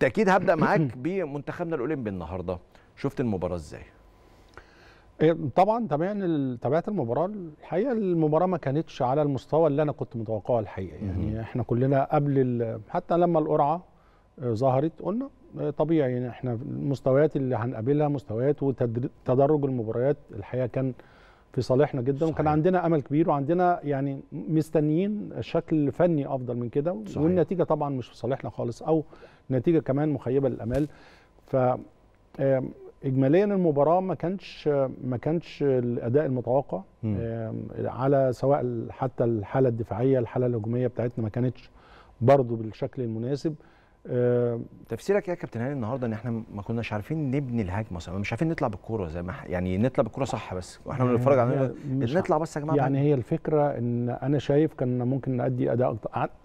بالتاكيد هبدا معاك بمنتخبنا الاولمبي النهارده شفت المباراه ازاي إيه، طبعا تابعنا تابعت المباراه الحقيقه المباراه ما كانتش على المستوى اللي انا كنت متوقعه الحقيقه يعني احنا كلنا قبل حتى لما القرعه آه، ظهرت قلنا آه، طبيعي يعني احنا المستويات اللي هنقابلها مستويات وتدرج المباريات الحقيقه كان في صالحنا جدا صحيح. وكان عندنا امل كبير وعندنا يعني مستنيين شكل فني افضل من كده صحيح. والنتيجه طبعا مش في صالحنا خالص او نتيجه كمان مخيبه للامال ف اجماليا المباراه ما كانش ما كانش الاداء المتوقع على سواء حتى الحاله الدفاعيه الحاله الهجوميه بتاعتنا ما كانتش برضه بالشكل المناسب آه، تفسيرك ايه يا كابتن هاني النهارده ان احنا ما كناش عارفين نبني الهجمه صح مش عارفين نطلع بالكوره زي ما يعني نطلع بالكوره صح بس واحنا يعني بنتفرج على نطلع بس يا جماعه يعني هي الفكره ان انا شايف كان ممكن نادي اداء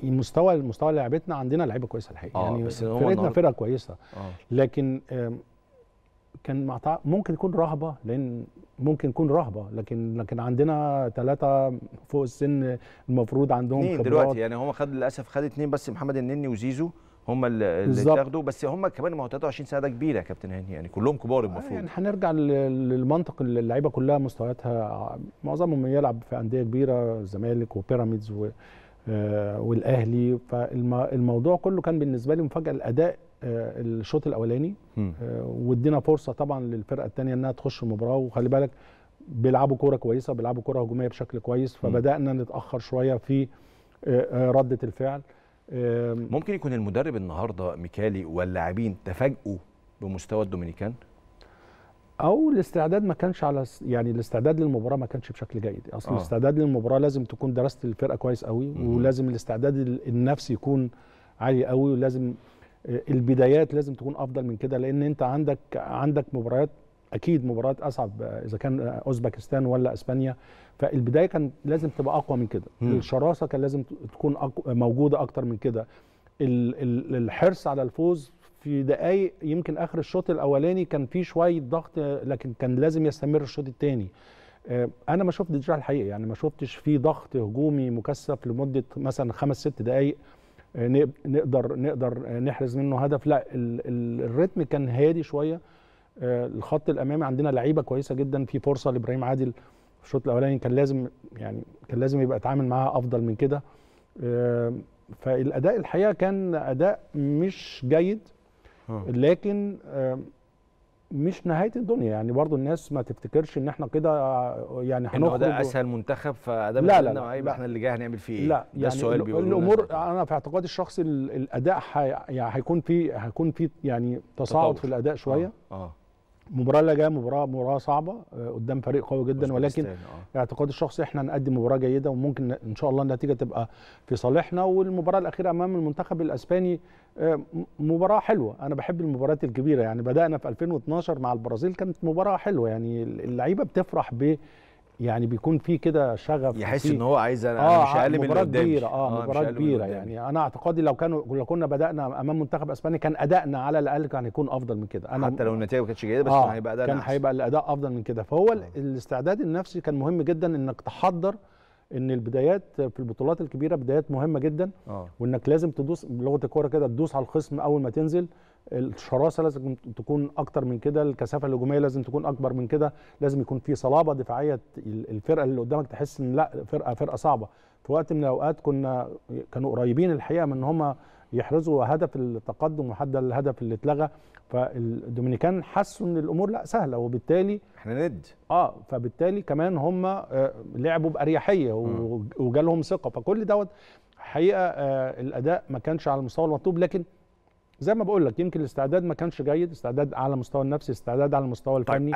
مستوى مستوى لعبتنا عندنا لعيبه كويسه الحقيقه آه يعني بس فرقتنا فرقه كويسه آه. لكن كان ممكن يكون رهبه لان ممكن يكون رهبه لكن لكن عندنا ثلاثه فوق السن المفروض عندهم خبرات دلوقتي يعني هو خد للاسف خد اثنين بس محمد النني وزيزو هم اللي اتاخدوا بس هم كمان ما هو 23 سنه ده كبيره يا كابتن هاني يعني كلهم كبار المفروض يعني هنرجع للمنطق اللي اللعيبه كلها مستوياتها معظمهم يلعب في انديه كبيره الزمالك وبيراميدز و... آه، والاهلي فالموضوع كله كان بالنسبه لي مفاجاه الاداء آه، الشوط الاولاني آه، وادينا فرصه طبعا للفرقه الثانيه انها تخش المباراه وخلي بالك بيلعبوا كوره كويسه بيلعبوا كوره هجوميه بشكل كويس فبدانا نتاخر شويه في رده الفعل ممكن يكون المدرب النهارده ميكالي واللاعبين تفاجئوا بمستوى الدومينيكان او الاستعداد ما كانش على يعني الاستعداد للمباراه ما كانش بشكل جيد اصل آه. الاستعداد للمباراه لازم تكون درست الفرقه كويس قوي ولازم الاستعداد النفسي يكون عالي قوي ولازم آه، البدايات لازم تكون افضل من كده لان انت عندك عندك مباريات اكيد مباراه اصعب آه، اذا كان آه، اوزبكستان ولا اسبانيا فالبدايه كان لازم تبقى اقوى من كده الشراسه كان لازم تكون موجوده اكتر من كده الحرص على الفوز في دقايق يمكن اخر الشوط الاولاني كان في شويه ضغط لكن كان لازم يستمر الشوط الثاني آه، انا ما شفتش الحقيقه يعني ما شفتش في ضغط هجومي مكثف لمده مثلا خمس ست دقائق نقدر نقدر نحرز منه هدف لا الريتم كان هادي شويه آه، الخط الامامي عندنا لعيبه كويسه جدا في فرصه لابراهيم عادل في الشوط الاولاني كان لازم يعني كان لازم يبقى اتعامل معاها افضل من كده آه، فالاداء الحقيقه كان اداء مش جيد آه. لكن مش نهايه الدنيا يعني برضو الناس ما تفتكرش ان احنا كده يعني هنخرج ده اسهل منتخب فده لا لا, لا, احنا اللي جاي هنعمل فيه ايه لا ده يعني السؤال بيقول لك الامور انا في اعتقادي الشخصي الاداء يعني هيكون في هيكون في يعني تصاعد في الاداء شويه اه, آه. المباراه اللي جايه مباراه مباراه صعبه آه، قدام فريق قوي جدا ولكن آه. اعتقادي الشخصي احنا هنقدم مباراه جيده وممكن ان شاء الله النتيجه تبقى في صالحنا والمباراه الاخيره امام المنتخب الاسباني آه، مباراه حلوه انا بحب المباريات الكبيره يعني بدانا في 2012 مع البرازيل كانت مباراه حلوه يعني اللعيبه بتفرح ب يعني بيكون في كده شغف يحس ان هو عايز انا آه مش اقل من مباراه كبيره اه, آه مباراه كبيره يعني انا اعتقادي لو كانوا لو كنا بدانا امام منتخب اسبانيا كان ادائنا على الاقل كان هيكون افضل من كده انا حتى لو النتيجه ما كانتش جيده بس آه هيبقى ادائنا كان هيبقى الاداء افضل من كده فهو آه. الاستعداد النفسي كان مهم جدا انك تحضر ان البدايات في البطولات الكبيره بدايات مهمه جدا أوه. وانك لازم تدوس بلغه الكوره كده تدوس على الخصم اول ما تنزل الشراسه لازم تكون اكتر من كده الكثافه الهجوميه لازم تكون اكبر من كده لازم يكون في صلابه دفاعيه الفرقه اللي قدامك تحس ان لا فرقه فرقه صعبه في وقت من الاوقات كنا كانوا قريبين الحقيقه من ان هم يحرزوا هدف التقدم وحد الهدف اللي اتلغى فالدومينيكان حسوا ان الامور لا سهله وبالتالي احنا ند اه فبالتالي كمان هم آه، لعبوا باريحيه وجالهم ثقه فكل دوت حقيقه آه الاداء ما كانش على المستوى المطلوب لكن زي ما بقول لك يمكن الاستعداد ما كانش جيد استعداد على المستوى النفسي استعداد على المستوى الفني طيب.